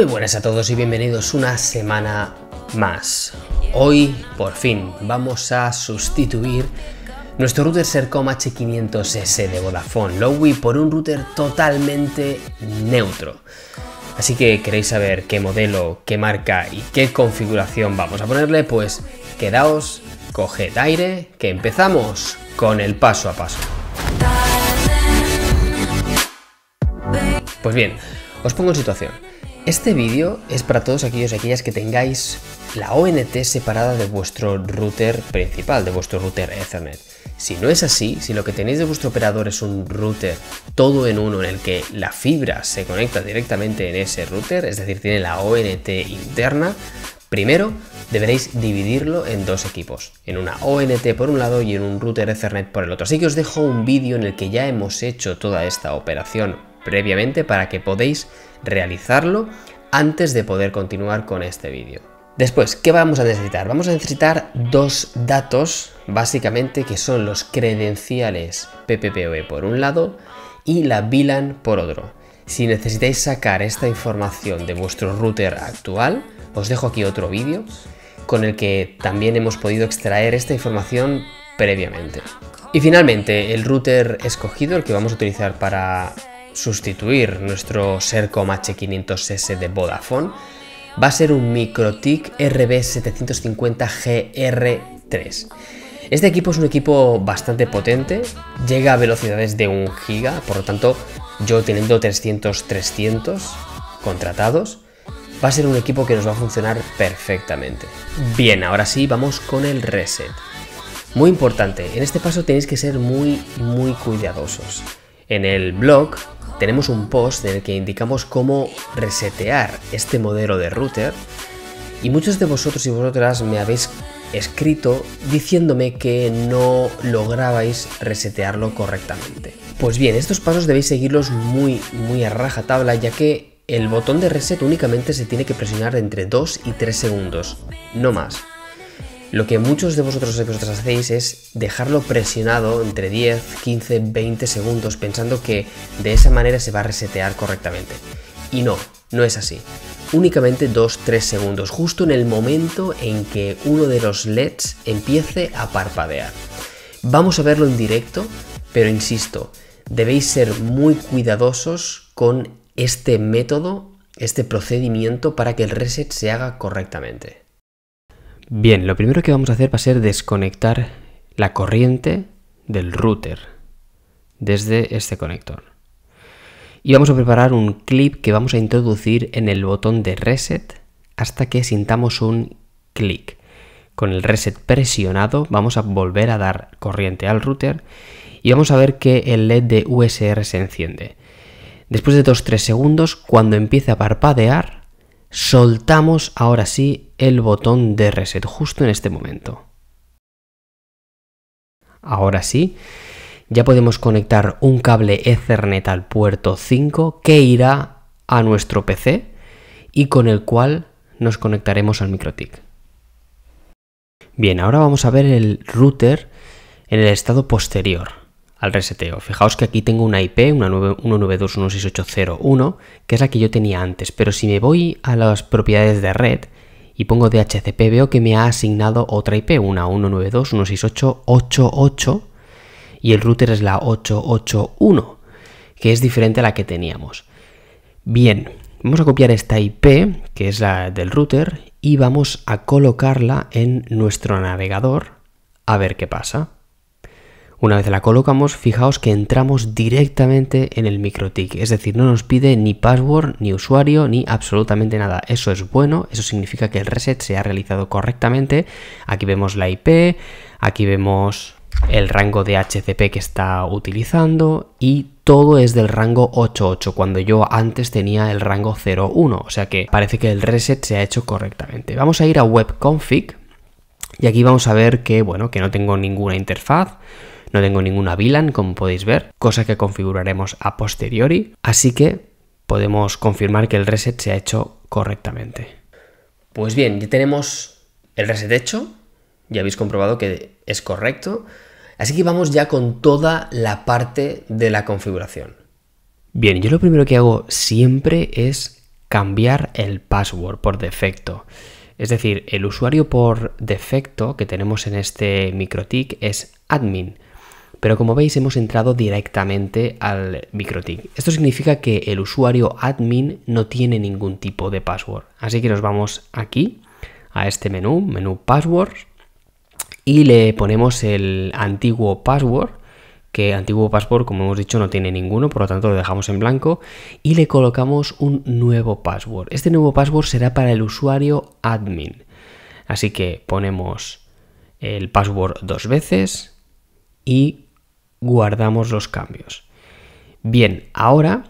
Muy buenas a todos y bienvenidos una semana más. Hoy, por fin, vamos a sustituir nuestro router Sercom H500S de Vodafone Lowy por un router totalmente neutro. Así que queréis saber qué modelo, qué marca y qué configuración vamos a ponerle, pues quedaos, coged aire, que empezamos con el paso a paso. Pues bien, os pongo en situación. Este vídeo es para todos aquellos y aquellas que tengáis la ONT separada de vuestro router principal, de vuestro router Ethernet. Si no es así, si lo que tenéis de vuestro operador es un router todo en uno en el que la fibra se conecta directamente en ese router, es decir, tiene la ONT interna, primero deberéis dividirlo en dos equipos, en una ONT por un lado y en un router Ethernet por el otro. Así que os dejo un vídeo en el que ya hemos hecho toda esta operación previamente para que podáis realizarlo antes de poder continuar con este vídeo. Después, ¿qué vamos a necesitar? Vamos a necesitar dos datos, básicamente, que son los credenciales PPPoE por un lado y la VLAN por otro. Si necesitáis sacar esta información de vuestro router actual, os dejo aquí otro vídeo con el que también hemos podido extraer esta información previamente. Y finalmente, el router escogido, el que vamos a utilizar para sustituir nuestro Sercom H500S de Vodafone va a ser un MicroTic RB750GR3. Este equipo es un equipo bastante potente, llega a velocidades de 1 giga, por lo tanto yo teniendo 300-300 contratados, va a ser un equipo que nos va a funcionar perfectamente. Bien, ahora sí, vamos con el reset. Muy importante, en este paso tenéis que ser muy, muy cuidadosos. En el blog tenemos un post en el que indicamos cómo resetear este modelo de router y muchos de vosotros y vosotras me habéis escrito diciéndome que no lograbais resetearlo correctamente. Pues bien, estos pasos debéis seguirlos muy, muy a rajatabla, ya que el botón de reset únicamente se tiene que presionar entre 2 y 3 segundos, no más. Lo que muchos de vosotros y hacéis es dejarlo presionado entre 10, 15, 20 segundos pensando que de esa manera se va a resetear correctamente. Y no, no es así. Únicamente 2-3 segundos, justo en el momento en que uno de los LEDs empiece a parpadear. Vamos a verlo en directo, pero insisto, debéis ser muy cuidadosos con este método, este procedimiento para que el reset se haga correctamente. Bien, lo primero que vamos a hacer va a ser desconectar la corriente del router desde este conector. Y vamos a preparar un clip que vamos a introducir en el botón de reset hasta que sintamos un clic. Con el reset presionado vamos a volver a dar corriente al router y vamos a ver que el LED de USR se enciende. Después de 2-3 segundos, cuando empiece a parpadear, soltamos ahora sí el botón de reset justo en este momento. Ahora sí, ya podemos conectar un cable Ethernet al puerto 5 que irá a nuestro PC y con el cual nos conectaremos al MikroTik. Bien, ahora vamos a ver el router en el estado posterior al reseteo. Fijaos que aquí tengo una IP, una 192.168.0.1, que es la que yo tenía antes, pero si me voy a las propiedades de red y pongo DHCP veo que me ha asignado otra IP, una 192.168.8.8 y el router es la 881, que es diferente a la que teníamos. Bien, vamos a copiar esta IP, que es la del router, y vamos a colocarla en nuestro navegador a ver qué pasa. Una vez la colocamos, fijaos que entramos directamente en el microtic, es decir, no nos pide ni password, ni usuario, ni absolutamente nada. Eso es bueno, eso significa que el reset se ha realizado correctamente. Aquí vemos la IP, aquí vemos el rango de HCP que está utilizando y todo es del rango 88 cuando yo antes tenía el rango 01, o sea que parece que el reset se ha hecho correctamente. Vamos a ir a webconfig y aquí vamos a ver que bueno, que no tengo ninguna interfaz, no tengo ninguna VLAN, como podéis ver, cosa que configuraremos a posteriori, así que podemos confirmar que el reset se ha hecho correctamente. Pues bien, ya tenemos el reset hecho, ya habéis comprobado que es correcto, así que vamos ya con toda la parte de la configuración. Bien, yo lo primero que hago siempre es cambiar el password por defecto. Es decir, el usuario por defecto que tenemos en este MikroTik es admin pero como veis hemos entrado directamente al MikroTik. Esto significa que el usuario admin no tiene ningún tipo de password, así que nos vamos aquí a este menú, menú password, y le ponemos el antiguo password, que antiguo password, como hemos dicho, no tiene ninguno, por lo tanto lo dejamos en blanco y le colocamos un nuevo password. Este nuevo password será para el usuario admin. Así que ponemos el password dos veces y guardamos los cambios. Bien, ahora,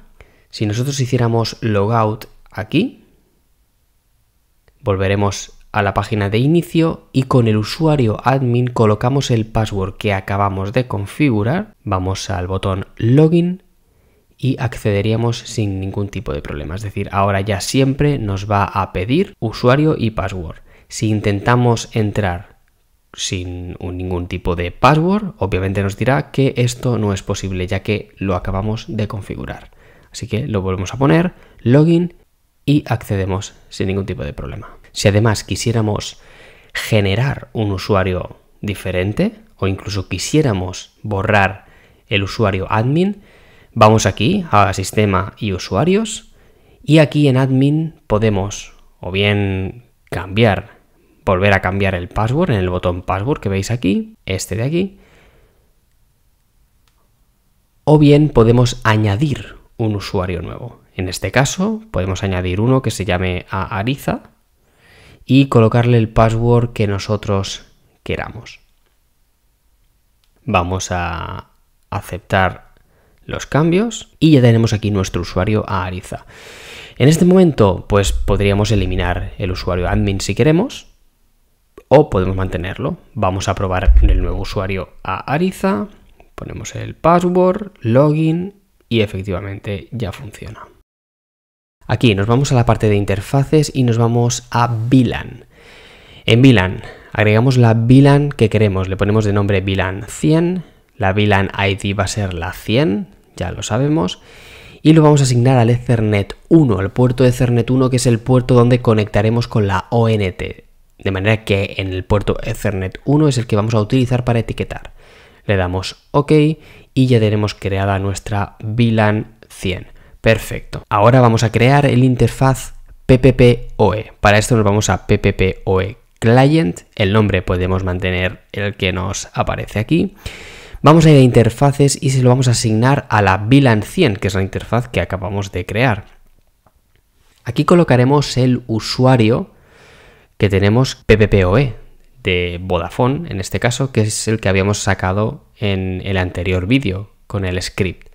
si nosotros hiciéramos logout aquí, volveremos a la página de inicio y con el usuario admin colocamos el password que acabamos de configurar, vamos al botón login y accederíamos sin ningún tipo de problema. Es decir, ahora ya siempre nos va a pedir usuario y password. Si intentamos entrar sin ningún tipo de password, obviamente nos dirá que esto no es posible ya que lo acabamos de configurar. Así que lo volvemos a poner, login y accedemos sin ningún tipo de problema. Si además quisiéramos generar un usuario diferente o incluso quisiéramos borrar el usuario admin, vamos aquí a sistema y usuarios y aquí en admin podemos o bien cambiar volver a cambiar el password en el botón password que veis aquí, este de aquí. O bien podemos añadir un usuario nuevo. En este caso podemos añadir uno que se llame a Ariza y colocarle el password que nosotros queramos. Vamos a aceptar los cambios y ya tenemos aquí nuestro usuario a Ariza. En este momento pues podríamos eliminar el usuario admin si queremos o podemos mantenerlo. Vamos a probar el nuevo usuario a Ariza, ponemos el password, login y efectivamente ya funciona. Aquí nos vamos a la parte de interfaces y nos vamos a VLAN. En VLAN agregamos la VLAN que queremos, le ponemos de nombre VLAN 100, la VLAN ID va a ser la 100, ya lo sabemos, y lo vamos a asignar al Ethernet 1, al puerto de Ethernet 1 que es el puerto donde conectaremos con la ONT, de manera que en el puerto Ethernet 1 es el que vamos a utilizar para etiquetar. Le damos OK y ya tenemos creada nuestra VLAN 100. Perfecto. Ahora vamos a crear el interfaz PPPoE. Para esto nos vamos a PPPoE Client. El nombre podemos mantener el que nos aparece aquí. Vamos a ir a interfaces y se lo vamos a asignar a la VLAN 100, que es la interfaz que acabamos de crear. Aquí colocaremos el usuario que tenemos PPPoE de Vodafone, en este caso, que es el que habíamos sacado en el anterior vídeo con el script.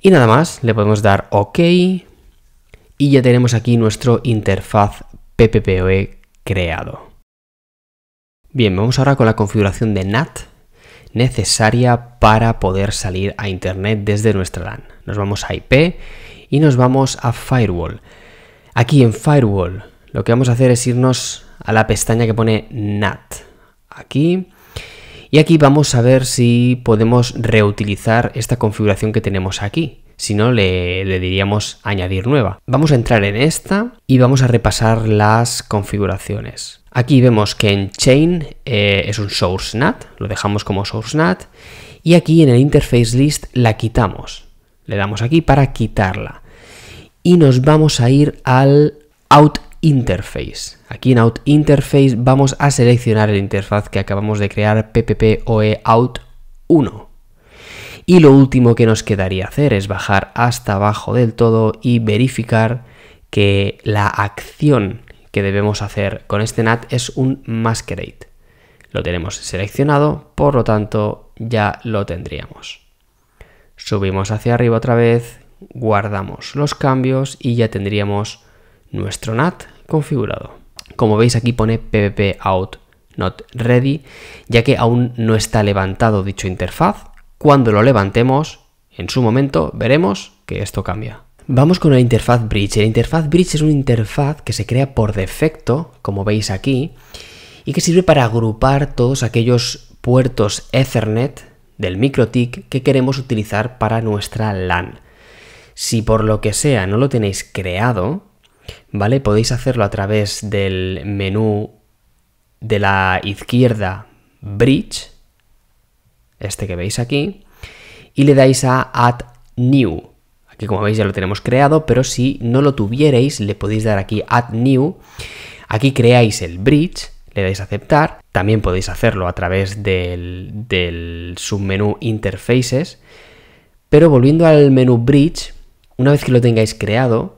Y nada más, le podemos dar OK y ya tenemos aquí nuestro interfaz PPPoE creado. Bien, vamos ahora con la configuración de NAT necesaria para poder salir a Internet desde nuestra LAN. Nos vamos a IP y nos vamos a Firewall. Aquí en Firewall lo que vamos a hacer es irnos a la pestaña que pone NAT. Aquí. Y aquí vamos a ver si podemos reutilizar esta configuración que tenemos aquí. Si no, le, diríamos añadir nueva. Vamos a entrar en esta y vamos a repasar las configuraciones. Aquí vemos que en chain eh, es un source NAT, lo dejamos como source NAT. Y aquí en el interface list la quitamos. Le damos aquí para quitarla. Y nos vamos a ir al out Interface. Aquí en Out Interface vamos a seleccionar el interfaz que acabamos de crear PPPoE Out 1. Y lo último que nos quedaría hacer es bajar hasta abajo del todo y verificar que la acción que debemos hacer con este NAT es un masquerade. Lo tenemos seleccionado, por lo tanto ya lo tendríamos. Subimos hacia arriba otra vez, guardamos los cambios y ya tendríamos nuestro NAT configurado. Como veis aquí pone ppp out not ready, ya que aún no está levantado dicho interfaz. Cuando lo levantemos, en su momento, veremos que esto cambia. Vamos con la interfaz bridge. La interfaz bridge es una interfaz que se crea por defecto, como veis aquí, y que sirve para agrupar todos aquellos puertos Ethernet del MikroTik que queremos utilizar para nuestra LAN. Si por lo que sea no lo tenéis creado, ¿vale? Podéis hacerlo a través del menú de la izquierda Bridge, este que veis aquí, y le dais a Add New. Aquí como veis ya lo tenemos creado, pero si no lo tuvierais le podéis dar aquí Add New. Aquí creáis el bridge, le dais a aceptar. También podéis hacerlo a través del, del submenú Interfaces. Pero volviendo al menú Bridge, una vez que lo tengáis creado,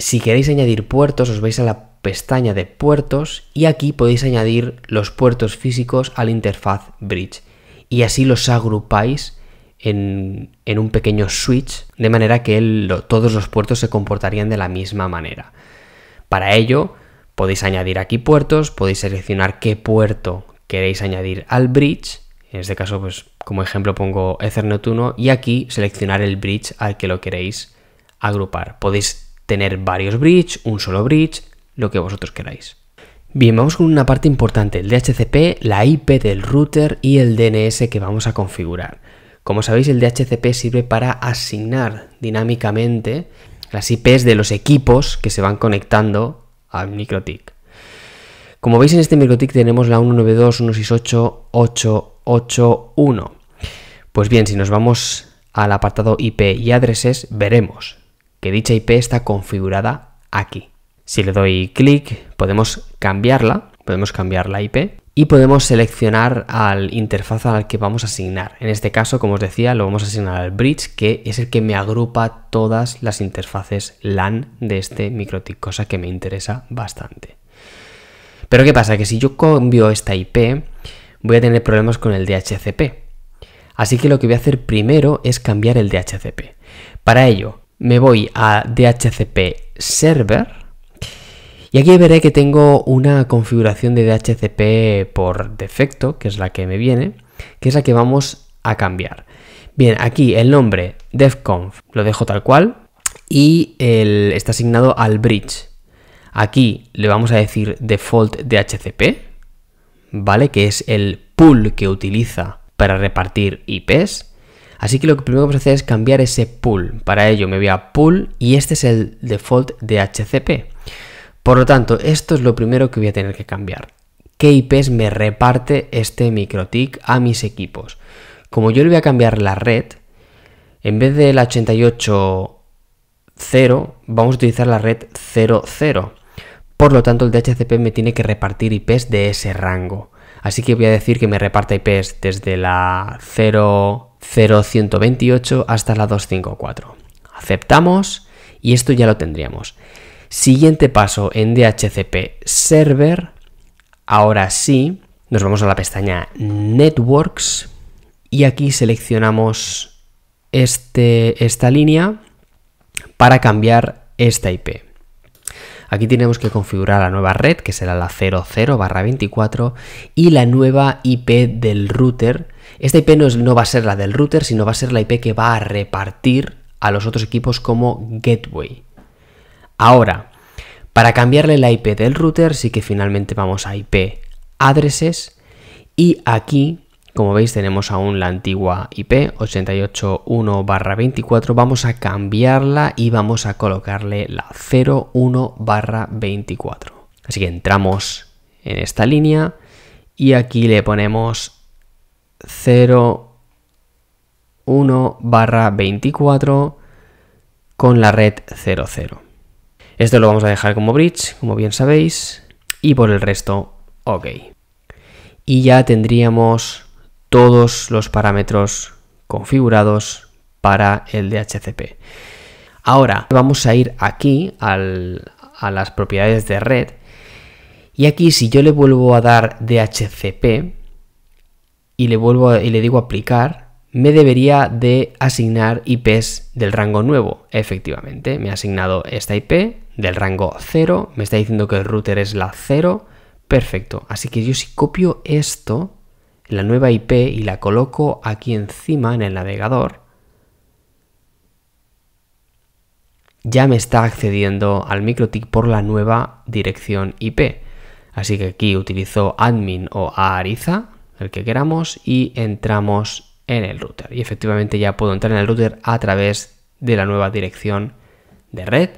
si queréis añadir puertos, os vais a la pestaña de puertos y aquí podéis añadir los puertos físicos a la interfaz Bridge y así los agrupáis en, un pequeño switch de manera que todos los puertos se comportarían de la misma manera. Para ello podéis añadir aquí puertos, podéis seleccionar qué puerto queréis añadir al bridge, en este caso pues como ejemplo pongo Ethernet 1 y aquí seleccionar el bridge al que lo queréis agrupar. Podéis tener varios bridge, un solo bridge, lo que vosotros queráis. Bien, vamos con una parte importante, el DHCP, la IP del router y el DNS que vamos a configurar. Como sabéis, el DHCP sirve para asignar dinámicamente las IPs de los equipos que se van conectando al MikroTik. Como veis en este MikroTik tenemos la 192.168.8.8.1. Pues bien, si nos vamos al apartado IP y adreses, veremos que dicha IP está configurada aquí. Si le doy clic, podemos cambiarla, podemos cambiar la IP y podemos seleccionar al interfaz al que vamos a asignar. En este caso, como os decía, lo vamos a asignar al bridge, que es el que me agrupa todas las interfaces LAN de este MikroTik, cosa que me interesa bastante. Pero ¿qué pasa? Que si yo cambio esta IP, voy a tener problemas con el DHCP. Así que lo que voy a hacer primero es cambiar el DHCP. Para ello, me voy a DHCP Server y aquí veré que tengo una configuración de DHCP por defecto, que es la que me viene, que es la que vamos a cambiar. Bien, aquí el nombre DevConf lo dejo tal cual y el, está asignado al bridge. Aquí le vamos a decir default DHCP, ¿vale? Que es el pool que utiliza para repartir IPs. Así que lo que primero que vamos a hacer es cambiar ese pool. Para ello me voy a pool y este es el default de HCP. Por lo tanto, esto es lo primero que voy a tener que cambiar. ¿Qué IPs me reparte este microtick a mis equipos? Como yo le voy a cambiar la red, en vez de la 88.0, vamos a utilizar la red 00. Por lo tanto, el DHCP me tiene que repartir IPs de ese rango. Así que voy a decir que me reparta IPs desde la 0 0128 hasta la 254. Aceptamos y esto ya lo tendríamos. Siguiente paso en DHCP Server. Ahora sí, nos vamos a la pestaña Networks y aquí seleccionamos este, esta línea para cambiar esta IP. Aquí tenemos que configurar la nueva red, que será la 00 barra 24, y la nueva IP del router, esta IP no, va a ser la del router, sino va a ser la IP que va a repartir a los otros equipos como gateway. Ahora, para cambiarle la IP del router, sí que finalmente vamos a IP addresses y aquí, como veis, tenemos aún la antigua IP 881/24, vamos a cambiarla y vamos a colocarle la 01/24. Así que entramos en esta línea y aquí le ponemos 01 barra 24 con la red 00. Esto lo vamos a dejar como bridge, como bien sabéis, y por el resto, ok. Y ya tendríamos todos los parámetros configurados para el DHCP. Ahora vamos a ir aquí a las propiedades de red y aquí si yo le vuelvo a dar DHCP, y le vuelvo y le digo aplicar, me debería de asignar IPs del rango nuevo. Efectivamente, me ha asignado esta IP del rango 0, me está diciendo que el router es la 0. Perfecto, así que yo si copio esto, la nueva IP, y la coloco aquí encima en el navegador, ya me está accediendo al MikroTik por la nueva dirección IP. Así que aquí utilizo admin o Ariza el que queramos y entramos en el router. Y efectivamente ya puedo entrar en el router a través de la nueva dirección de red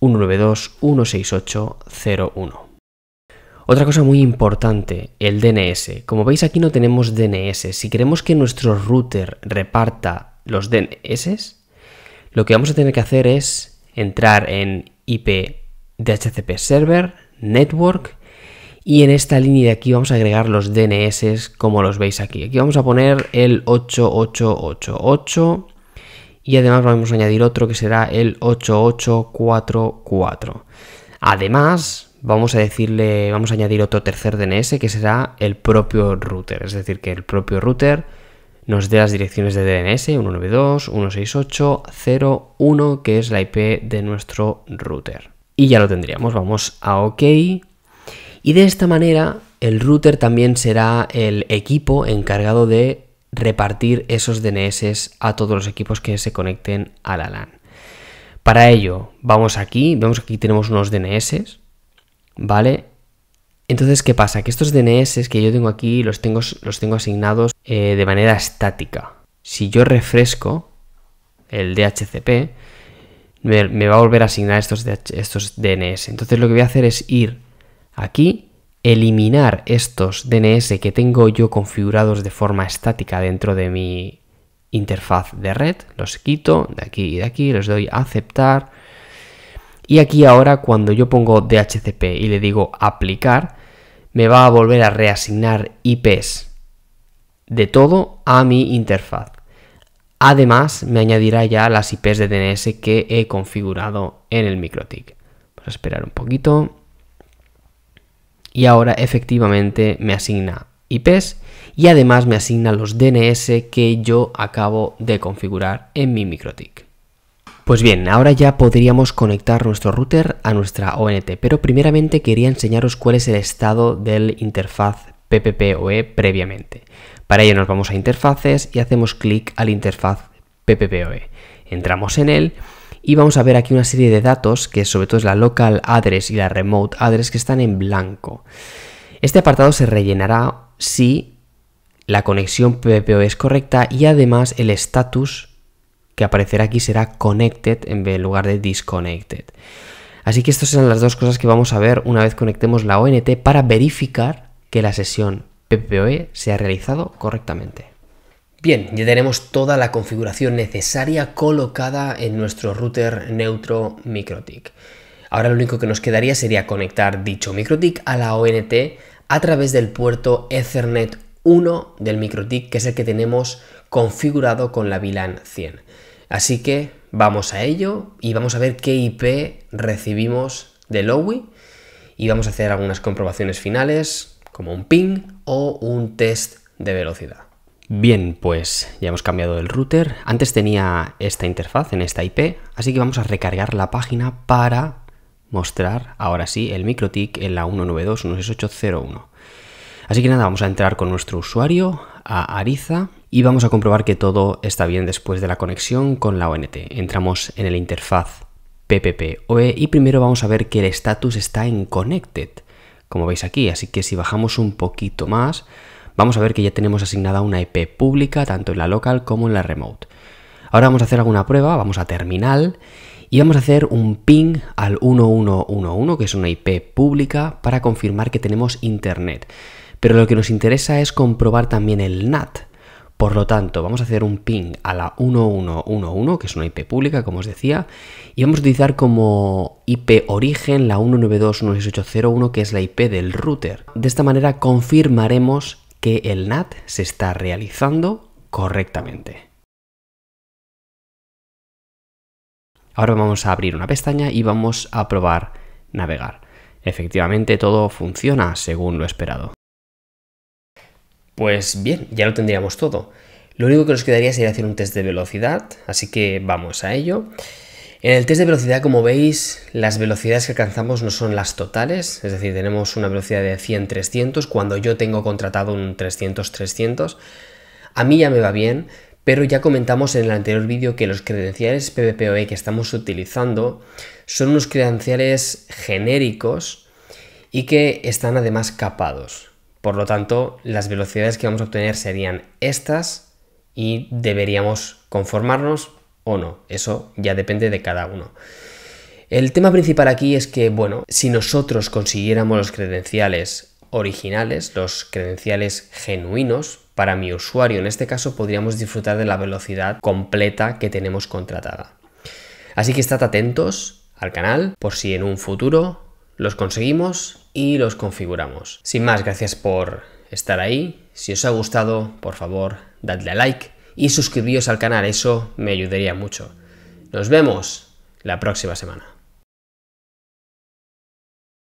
192.168.01. Otra cosa muy importante, el DNS. Como veis aquí no tenemos DNS. Si queremos que nuestro router reparta los DNS, lo que vamos a tener que hacer es entrar en IP DHCP Server, Network y en esta línea de aquí vamos a agregar los DNS como los veis aquí. Aquí vamos a poner el 8888 y además vamos a añadir otro que será el 8844. Además, vamos a decirle, vamos a añadir otro tercer DNS que será el propio router, es decir, que el propio router nos dé las direcciones de DNS 192.168.0.1 que es la IP de nuestro router. Y ya lo tendríamos, vamos a OK y de esta manera el router también será el equipo encargado de repartir esos DNS a todos los equipos que se conecten a la LAN. Para ello, vamos aquí, vemos que aquí tenemos unos DNS, ¿vale? Entonces, ¿qué pasa? Que estos DNS que yo tengo aquí los tengo, asignados eh, de manera estática. Si yo refresco el DHCP, me, va a volver a asignar estos, estos DNS. Entonces, lo que voy a hacer es ir Aquí, eliminar estos DNS que tengo yo configurados de forma estática dentro de mi interfaz de red, los quito de aquí y de aquí, les doy a aceptar. Y aquí ahora cuando yo pongo DHCP y le digo aplicar, me va a volver a reasignar IPs de todo a mi interfaz. Además, me añadirá ya las IPs de DNS que he configurado en el MikroTik. Vamos a esperar un poquito y ahora efectivamente me asigna IPs y además me asigna los DNS que yo acabo de configurar en mi MikroTik. Pues bien, ahora ya podríamos conectar nuestro router a nuestra ONT, pero primeramente quería enseñaros cuál es el estado del interfaz PPPoE previamente. Para ello nos vamos a interfaces y hacemos clic al interfaz PPPoE. Entramos en él y vamos a ver aquí una serie de datos, que sobre todo es la local address y la remote address, que están en blanco. Este apartado se rellenará si la conexión PPPoE es correcta y además el status que aparecerá aquí será connected en lugar de disconnected. Así que estas serán las dos cosas que vamos a ver una vez conectemos la ONT para verificar que la sesión PPPoE se ha realizado correctamente. Bien, ya tenemos toda la configuración necesaria colocada en nuestro router neutro MikroTik. Ahora lo único que nos quedaría sería conectar dicho MikroTik a la ONT a través del puerto Ethernet 1 del MikroTik, que es el que tenemos configurado con la VLAN 100. Así que vamos a ello y vamos a ver qué IP recibimos de Lowy y vamos a hacer algunas comprobaciones finales, como un ping o un test de velocidad. Bien, pues ya hemos cambiado el router. Antes tenía esta interfaz en esta IP, así que vamos a recargar la página para mostrar ahora sí el MikroTik en la 192.16801. Así que nada, vamos a entrar con nuestro usuario a Ariza y vamos a comprobar que todo está bien después de la conexión con la ONT. Entramos en el interfaz PPPoE y primero vamos a ver que el status está en connected, como veis aquí, así que si bajamos un poquito más Vamos a ver que ya tenemos asignada una IP e pública tanto en la local como en la remote. Ahora vamos a hacer alguna prueba, vamos a terminal y vamos a hacer un ping al 1111, que es una IP pública, para confirmar que tenemos internet. Pero lo que nos interesa es comprobar también el NAT. Por lo tanto, vamos a hacer un ping a la 1111, que es una IP pública, como os decía, y vamos a utilizar como IP origen la 192.168.0.1, que es la IP del router. De esta manera confirmaremos que el NAT se está realizando correctamente. Ahora vamos a abrir una pestaña y vamos a probar navegar. Efectivamente todo funciona según lo esperado. Pues bien, ya lo tendríamos todo. Lo único que nos quedaría sería hacer un test de velocidad, así que vamos a ello. En el test de velocidad, como veis, las velocidades que alcanzamos no son las totales, es decir, tenemos una velocidad de 100-300, cuando yo tengo contratado un 300-300, a mí ya me va bien, pero ya comentamos en el anterior vídeo que los credenciales PVPoE que estamos utilizando son unos credenciales genéricos y que están además capados. Por lo tanto, las velocidades que vamos a obtener serían estas y deberíamos conformarnos o no. Eso ya depende de cada uno. El tema principal aquí es que, bueno, si nosotros consiguiéramos los credenciales originales, los credenciales genuinos, para mi usuario en este caso podríamos disfrutar de la velocidad completa que tenemos contratada. Así que estad atentos al canal por si en un futuro los conseguimos y los configuramos. Sin más, gracias por estar ahí. Si os ha gustado, por favor, dadle a like y suscribíos al canal, eso me ayudaría mucho. Nos vemos la próxima semana.